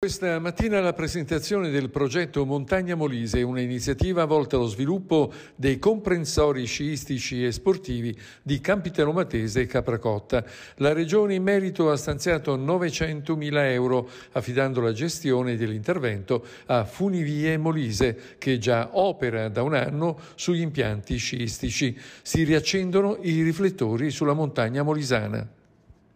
Questa mattina la presentazione del progetto Montagna Molise, un'iniziativa volta allo sviluppo dei comprensori sciistici e sportivi di Campitano Matese e Capracotta. La Regione in merito ha stanziato 900.000 euro affidando la gestione dell'intervento a Funivie Molise che già opera da un anno sugli impianti sciistici. Si riaccendono i riflettori sulla montagna molisana.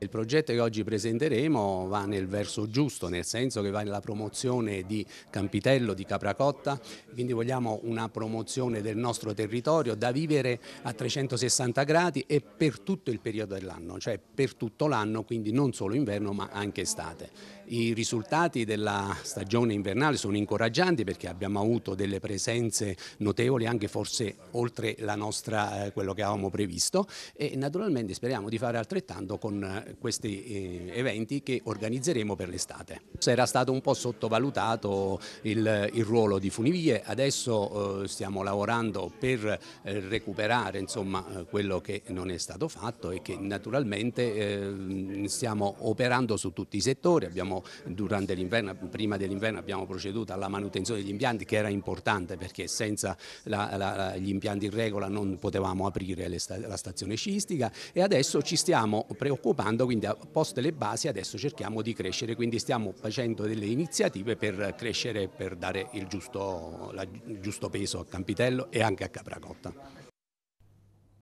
Il progetto che oggi presenteremo va nel verso giusto, nel senso che va nella promozione di Campitello, di Capracotta, quindi vogliamo una promozione del nostro territorio da vivere a 360 gradi e per tutto il periodo dell'anno, cioè per tutto l'anno, quindi non solo inverno ma anche estate. I risultati della stagione invernale sono incoraggianti perché abbiamo avuto delle presenze notevoli anche forse oltre nostra, eh, quello che avevamo previsto e naturalmente speriamo di fare altrettanto con eh, questi eh, eventi che organizzeremo per l'estate. Era stato un po' sottovalutato il, il ruolo di Funivie, adesso eh, stiamo lavorando per eh, recuperare insomma, eh, quello che non è stato fatto e che naturalmente eh, stiamo operando su tutti i settori, abbiamo, durante l'inverno, prima dell'inverno abbiamo proceduto alla manutenzione degli impianti che era importante perché senza la, la, gli impianti in regola non potevamo aprire la stazione scistica e adesso ci stiamo preoccupando crescendo, quindi poste le basi adesso cerchiamo di crescere, quindi stiamo facendo delle iniziative per crescere, per dare il giusto, la, il giusto peso a Campitello e anche a Capracotta.